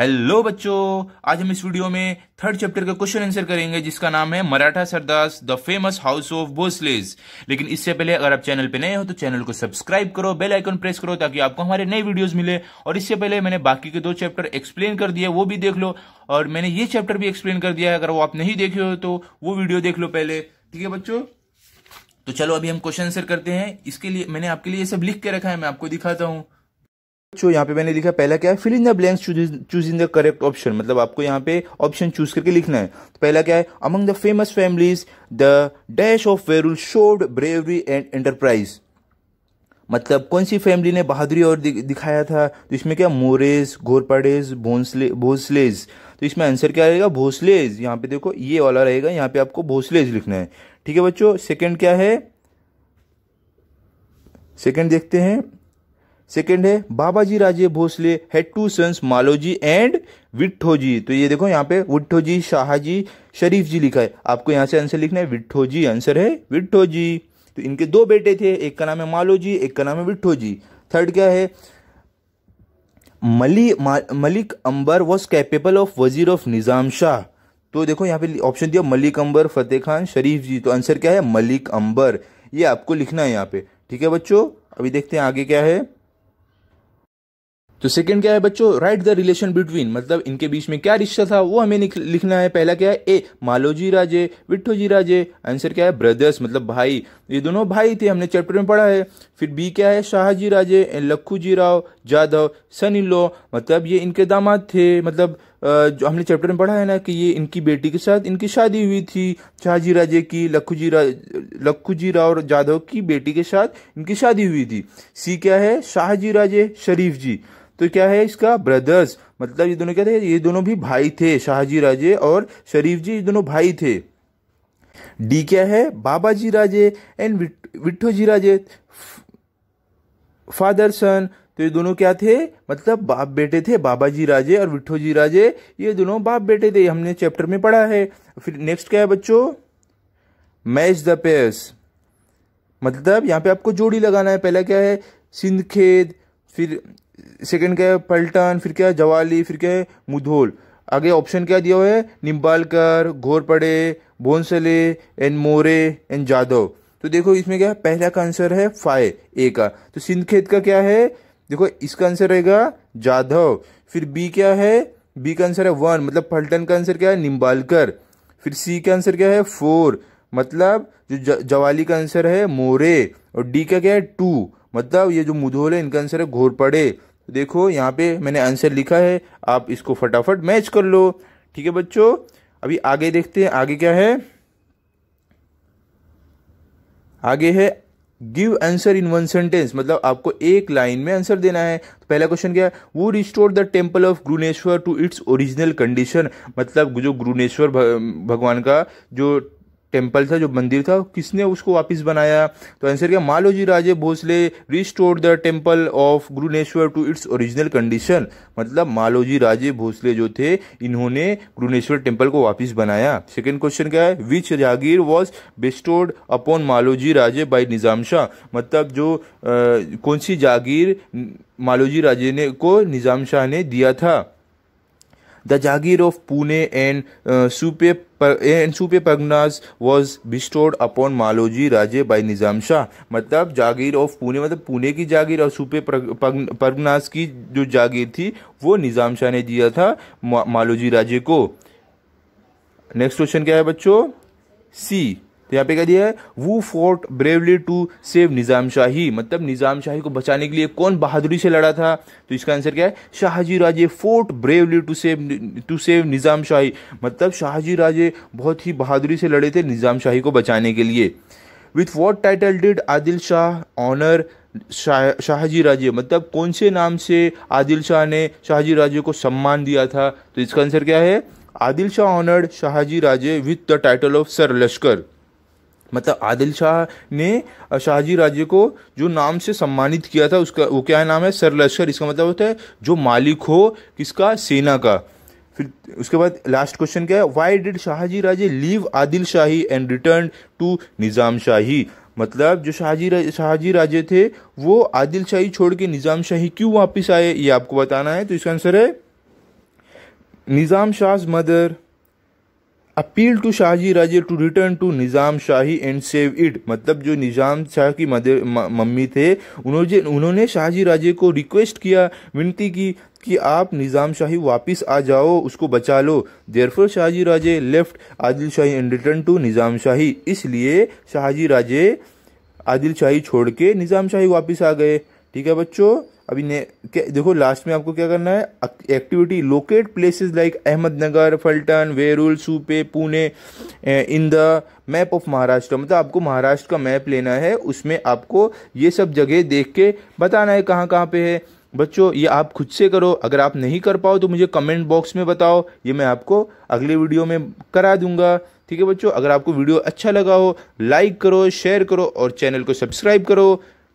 hello बच्चों आज हम इस वीडियो में थर्ड चैप्टर का क्वेश्चन आंसर करेंगे जिसका नाम है Maratha sardars the famous house of Bhosles लेकिन इससे पहले अगर आप चैनल पे नए हो तो चैनल को सब्सक्राइब करो बेल आइकन प्रेस करो ताकि आपको हमारे नए वीडियोस मिले और इससे पहले मैंने बाकी के दो चैप्टर एक्सप्लेन कर दिया वो भी देख लो और मैंने ये चैप्टर भी एक्सप्लेन कर दिया है अगर वो आप नहीं देखे हो तो वो वीडियो देख लो पहले ठीक है बच्चों तो चलो अभी हम क्वेश्चन आंसर करते हैं इसके लिए मैंने आपके लिए ये सब लिख के रखा है मैं आपको दिखाता हूँ जो यहाँ पे मैंने लिखा पहला क्या है fill in the blanks choose in the correct option मतलब आपको यहाँ पे ऑप्शन चूज करके लिखना है तो पहला क्या है among the famous families the dash of Verul showed bravery and enterprise मतलब कौन सी फैमिली ने बहादुरी और दिखाया था तो इसमें क्या मोरेज घोरपाडेज भोसलेज तो इसमें आंसर क्या रहेगा भोसलेज यहाँ पे देखो ये वाला रहेगा यहाँ पे आपको भोसलेज लिखना है ठीक है बच्चों सेकंड क्या है सेकंड देखते हैं सेकेंड है Babaji Raje Bhosale had two sons Maloji and Vithoji तो ये देखो यहाँ पे विट्ठोजी शाहजी शरीफ जी लिखा है आपको यहाँ से आंसर लिखना है विट्ठोजी आंसर है विट्ठोजी तो इनके दो बेटे थे एक का नाम है मालोजी एक का नाम है विट्ठोजी थर्ड क्या है मली Malik Ambar was capable of wazir of Nizam Shah तो देखो यहाँ पे ऑप्शन दिया मलिक अंबर फतेह खान शरीफ जी तो आंसर क्या है मलिक अंबर ये आपको लिखना है यहाँ पे ठीक है बच्चों अभी देखते हैं आगे क्या है तो सेकंड क्या है बच्चों राइट द रिलेशन बिटवीन मतलब इनके बीच में क्या रिश्ता था वो हमें लिखना है पहला क्या है ए मालोजी राजे जी राजे आंसर क्या है ब्रदर्स मतलब भाई ये दोनों भाई थे हमने चैप्टर में पढ़ा है फिर बी क्या है शाहजी राजे लखू जी राव जाधव सनी लो मतलब ये इनके दामाद थे मतलब जो हमने चैप्टर में पढ़ा है ना कि ये इनकी बेटी के साथ इनकी शादी हुई थी शाहजी राजे की लखूजी रा लखूजी राव जाधव की बेटी के साथ इनकी शादी हुई थी सी क्या है शाहजी राजे शरीफ जी तो क्या है इसका ब्रदर्स मतलब ये दोनों क्या थे ये दोनों भी भाई थे शाहजी राजे और शरीफ जी ये दोनों भाई थे डी क्या है बाबा जी राजे एंड विठो जी राजे फादर सन तो ये दोनों क्या थे मतलब बाप बेटे थे बाबा जी राजे और विठो जी राजे ये दोनों बाप बेटे थे हमने चैप्टर में पढ़ा है फिर नेक्स्ट क्या है बच्चों मैच द पेयर्स मतलब यहाँ पे आपको जोड़ी लगाना है पहला क्या है सिंधखेद फिर सेकंड क्या है पलटन फिर क्या है जवाली फिर क्या है मुधोल आगे ऑप्शन क्या दिया हुआ है निम्बालकर घोरपड़े भोंसले एंड मोरे एंड जादव तो देखो इसमें क्या है पहला का आंसर है फाय ए का तो सिंधखेत का क्या है देखो इसका आंसर रहेगा जाधव फिर बी क्या है बी का आंसर है वन मतलब पलटन का आंसर क्या है निम्बालकर फिर सी का आंसर क्या है फोर मतलब जो जवाली का आंसर है मोरे और डी का क्या है टू मतलब ये जो मुधोल है इनका आंसर है घोरपड़े तो देखो यहाँ पे मैंने आंसर लिखा है आप इसको फटाफट मैच कर लो ठीक है बच्चों अभी आगे देखते हैं आगे क्या है आगे है give answer in one sentence मतलब आपको एक लाइन में आंसर देना है तो पहला क्वेश्चन क्या है वो restore the temple of Grishneshwar to its original condition मतलब जो ग्रुनेश्वर भगवान का जो टेम्पल था जो मंदिर था किसने उसको वापस बनाया तो आंसर क्या Maloji Raje Bhosale restore the temple of Grishneshwar to its original condition मतलब मालोजी राजे भोसले जो थे इन्होंने गुरुनेश्वर टेम्पल को वापस बनाया सेकेंड क्वेश्चन क्या है which jagir was bestowed upon Maloji Raje by Nizam Shah मतलब जो आ, कौन सी जागीर मालोजी राजे ने को निज़ाम शाह ने दिया था the jagir of Pune and Supe and Supe parganas was bestowed upon Maloji Raje by Nizam Shah मतलब जागीर ऑफ पुणे मतलब पुणे की जागीर और सूपे पगनाज की जो जागीर थी वो निज़ाम शाह ने दिया था मालोजी राजे को नेक्स्ट क्वेश्चन क्या है बच्चों सी तो यहाँ पे क्या दिया है वो fought bravely to save Nizam Shahi मतलब निज़ाम शाही को बचाने के लिए कौन बहादुरी से लड़ा था तो इसका आंसर क्या है Shahaji Raje fought bravely to save to save Nizam Shahi मतलब शाहजी राजे बहुत ही बहादुरी से लड़े थे निज़ाम शाही को बचाने के लिए with what title did Adil Shah honour Shahaji Raje मतलब कौन से नाम से आदिल शाह ने शाहजी राजे को सम्मान दिया था तो इसका आंसर क्या है Adil Shah honoured Shahaji Raje with the title of Sar Lashkar मतलब आदिल शाह ने शाहजी राजे को जो नाम से सम्मानित किया था उसका वो क्या नाम है सर लश्कर इसका मतलब होता है जो मालिक हो किसका सेना का फिर उसके बाद लास्ट क्वेश्चन क्या है why did Shahaji Raje leave Adil Shahi and return to Nizam Shahi मतलब जो शाहजी राज, शाहजी राजे थे वो आदिल शाही छोड़ के निज़ाम शाही क्यों वापस आए ये आपको बताना है तो इसका आंसर है Nizam Shah mother appeal to Shahaji Raje to return to Nizam Shahi and save it मतलब जो निज़ाम शाह की मदर मम्मी थे उन्होंने उन्होंने शाहजी राजे को रिक्वेस्ट किया विनती की कि आप निज़ाम शाही वापस आ जाओ उसको बचा लो therefore Shahaji Raje left Adil Shahi and return to Nizam Shahi इसलिए शाहजी राजे आदिल शाही छोड़ के निज़ाम शाही वापस आ गए ठीक है बच्चों अभी ने देखो लास्ट में आपको क्या करना है activity locate places like Ahmednagar Phaltan Verul Supe Pune in the map of Maharashtra मतलब आपको महाराष्ट्र का मैप लेना है उसमें आपको ये सब जगह देख के बताना है कहाँ कहाँ पे है बच्चों ये आप खुद से करो अगर आप नहीं कर पाओ तो मुझे कमेंट बॉक्स में बताओ ये मैं आपको अगले वीडियो में करा दूंगा ठीक है बच्चों अगर आपको वीडियो अच्छा लगा हो लाइक करो शेयर करो और चैनल को सब्सक्राइब करो